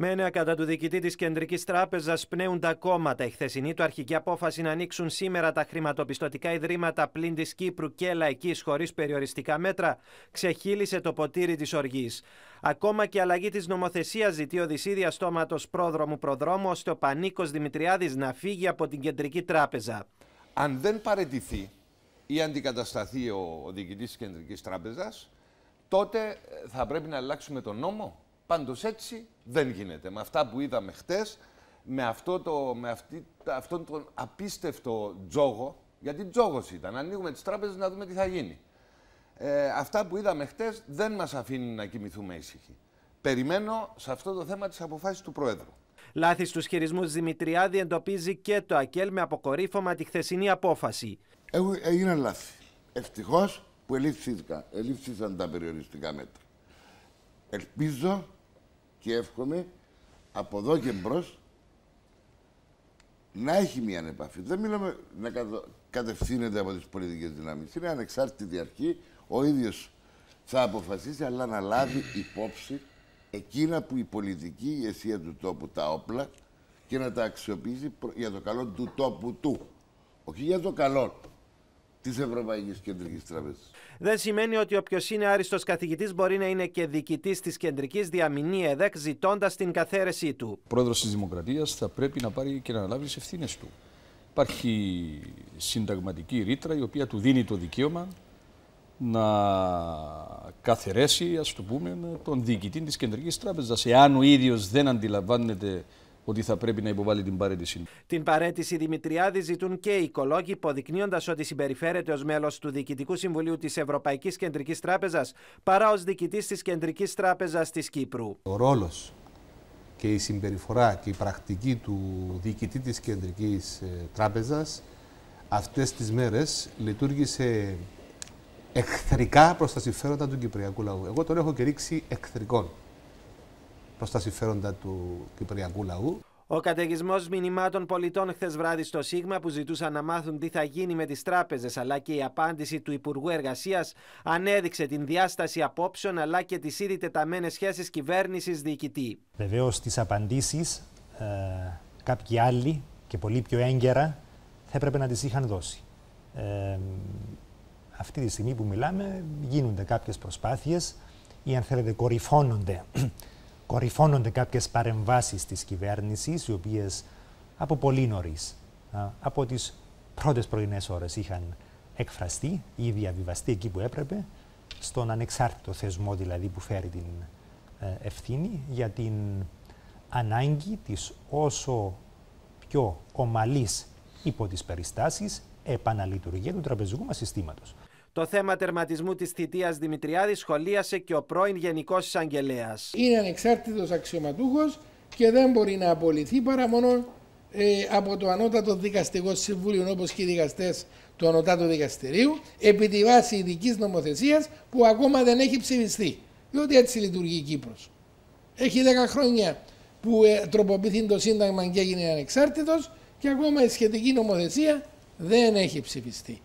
Με νέα κατά του διοικητή της Κεντρικής Τράπεζας πνέουν τα κόμματα. Η χθεσινή του αρχική απόφαση να ανοίξουν σήμερα τα χρηματοπιστωτικά ιδρύματα πλην της Κύπρου και λαϊκής χωρίς περιοριστικά μέτρα ξεχύλισε το ποτήρι της οργής. Ακόμα και αλλαγή της νομοθεσίας ζητεί ο Δυσίδια Στόματο πρόδρομου προδρόμου, ώστε ο Πανίκος Δημητριάδης να φύγει από την Κεντρική Τράπεζα. Αν δεν παρετηθεί ή αντικατασταθεί ο διοικητής της Κεντρικής Τράπεζας, τότε θα πρέπει να αλλάξουμε τον νόμο. Πάντως έτσι δεν γίνεται. Με αυτά που είδαμε χτες, με, αυτό το, με αυτή, αυτόν τον απίστευτο τζόγο, γιατί τζόγος ήταν, ανοίγουμε τις τράπεζες να δούμε τι θα γίνει. Ε, αυτά που είδαμε χτες δεν μας αφήνουν να κοιμηθούμε ήσυχοι. Περιμένω σε αυτό το θέμα τις αποφάσεις του Πρόεδρου. Λάθη στους χειρισμούς Δημητριάδη εντοπίζει και το ΑΚΕΛ με αποκορύφωμα τη χθεσινή απόφαση. έγιναν λάθη. Ευτυχώς που ελήφθησαν τα περιοριστικά μέτρα. Ελπίζω και εύχομαι από εδώ και μπρος να έχει μια επαφή. Δεν μιλάμε να κατευθύνεται από τις πολιτικές δυνάμεις. Είναι ανεξάρτητη αρχή. Ο ίδιος θα αποφασίσει, αλλά να λάβει υπόψη εκείνα που η πολιτική ηγεσία του τόπου, τα όπλα, και να τα αξιοποιήσει για το καλό του τόπου του. Όχι για το καλό της Ευρωπαϊκής Κεντρικής Τράπεζα. Δεν σημαίνει ότι όποιος είναι άριστος καθηγητής μπορεί να είναι και διοικητής της Κεντρικής Διαμηνή ΕΔΕΚ, ζητώντας την καθαίρεσή του. Ο πρόεδρος της Δημοκρατίας θα πρέπει να πάρει και να αναλάβει τις ευθύνες του. Υπάρχει συνταγματική ρήτρα η οποία του δίνει το δικαίωμα να καθαιρέσει, ας το πούμε, τον διοικητή της Κεντρικής Τράπεζας. Εάν ο ίδιος δεν αντιλαμβάνεται ότι θα πρέπει να υποβάλει την παρέτηση. Την παρέτηση Δημητριάδη ζητούν και οι οικολόγοι, υποδεικνύοντας ότι συμπεριφέρεται ως μέλος του Διοικητικού Συμβουλίου της Ευρωπαϊκής Κεντρικής Τράπεζας παρά ως διοικητής της Κεντρικής Τράπεζας της Κύπρου. Ο ρόλος και η συμπεριφορά και η πρακτική του διοικητή της Κεντρικής ε, Τράπεζας αυτές τις μέρες λειτουργήσε εχθρικά προς τα συμφέροντα του Κυπριακού λαού. Εγώ τον έχω κηρύξει εχθρικών προς τα συμφέροντα του κυπριακού λαού. Ο καταιγισμός μηνυμάτων πολιτών χθες βράδυ στο Σίγμα που ζητούσαν να μάθουν τι θα γίνει με τις τράπεζες αλλά και η απάντηση του Υπουργού Εργασίας ανέδειξε την διάσταση απόψεων αλλά και τις ήδη τεταμένες σχέσεις κυβέρνησης διοικητή. Βεβαίως τι απαντήσεις ε, κάποιοι άλλοι και πολύ πιο έγκαιρα θα έπρεπε να τις είχαν δώσει. Ε, αυτή τη στιγμή που μιλάμε γίνονται κάποιες προσπάθειες ή αν θέλετε κορυφώνονται κορυφώνονται κάποιες παρεμβάσεις της κυβέρνησης, οι οποίες από πολύ νωρίς, από τις πρώτες πρωινές ώρες είχαν εκφραστεί ή διαβιβαστεί εκεί που έπρεπε, στον ανεξάρτητο θεσμό δηλαδή που φέρει την ε, ευθύνη για την ανάγκη της όσο πιο ομαλής υπό τις περιστάσεις επαναλειτουργία του τραπεζικού μας συστήματος. Το θέμα τερματισμού της θητείας Δημητριάδης σχολίασε και ο πρώην Γενικός Εισαγγελέας. Είναι ανεξάρτητος αξιωματούχος και δεν μπορεί να απολυθεί παρά μόνο ε, από το Ανώτατο Δικαστικό Συμβούλιο όπως και οι δικαστές του Ανώτατου Δικαστηρίου επί τη βάση ειδικής νομοθεσίας που ακόμα δεν έχει ψηφιστεί. Διότι έτσι λειτουργεί η Κύπρος. Έχει 10 χρόνια που ε, τροποποιηθεί το Σύνταγμα και έγινε ανεξάρτητος και ακόμα η σχετική νομοθεσία δεν έχει ψηφιστεί.